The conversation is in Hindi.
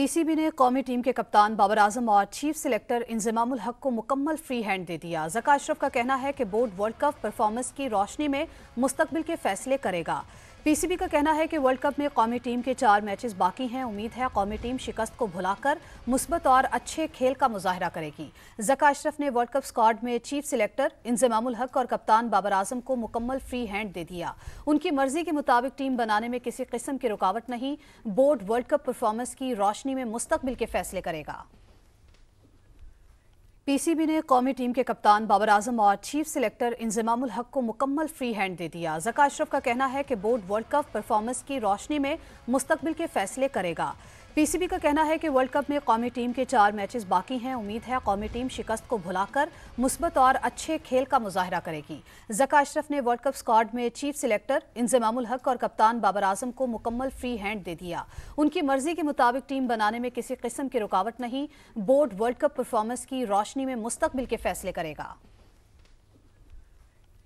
पीसीबी ने कौमी टीम के कप्तान बाबर आजम और चीफ सिलेक्टर इंजमामुल हक को मुकम्मल फ्री हैंड दे दिया जका अशरफ का कहना है कि बोर्ड वर्ल्ड कप परफॉर्मेंस की रोशनी में मुस्तबिल के फैसले करेगा पीसीबी का कहना है कि वर्ल्ड कप में कौमी टीम के चार मैचेस बाकी हैं उम्मीद है कौमी टीम शिकस्त को भुलाकर मुस्बत और अच्छे खेल का मुजाहरा करेगी जका अशरफ ने वर्ल्ड कप स्क्वाड में चीफ सिलेक्टर इंजमामुल हक और कप्तान बाबर आजम को मुकम्मल फ्री हैंड दे दिया उनकी मर्जी के मुताबिक टीम बनाने में किसी किस्म की रुकावट नहीं बोर्ड वर्ल्ड कप परफॉर्मेंस की रोशनी में मुस्तबिल के फैसले करेगा पीसीबी ने कौमी टीम के कप्तान बाबर आजम और चीफ सिलेक्टर इंजमामुल हक को मुकम्मल फ्री हैंड दे दिया जका अशरफ का कहना है कि बोर्ड वर्ल्ड कप परफॉर्मेंस की रोशनी में मुस्तबिल के फैसले करेगा पीसीबी का कहना है कि वर्ल्ड कप में कौमी टीम के चार मैचेस बाकी हैं उम्मीद है कौमी टीम शिकस्त को भुलाकर मुस्बत और अच्छे खेल का मुजाहरा करेगी जका अशरफ ने वर्ल्ड कप स्क्वाड में चीफ सिलेक्टर इंजमामुल हक और कप्तान बाबर आजम को मुकम्मल फ्री हैंड दे दिया उनकी मर्जी के मुताबिक टीम बनाने में किसी किस्म की रुकावट नहीं बोर्ड वर्ल्ड कप परफॉर्मेंस की रोशनी में मुस्तबिल के फैसले करेगा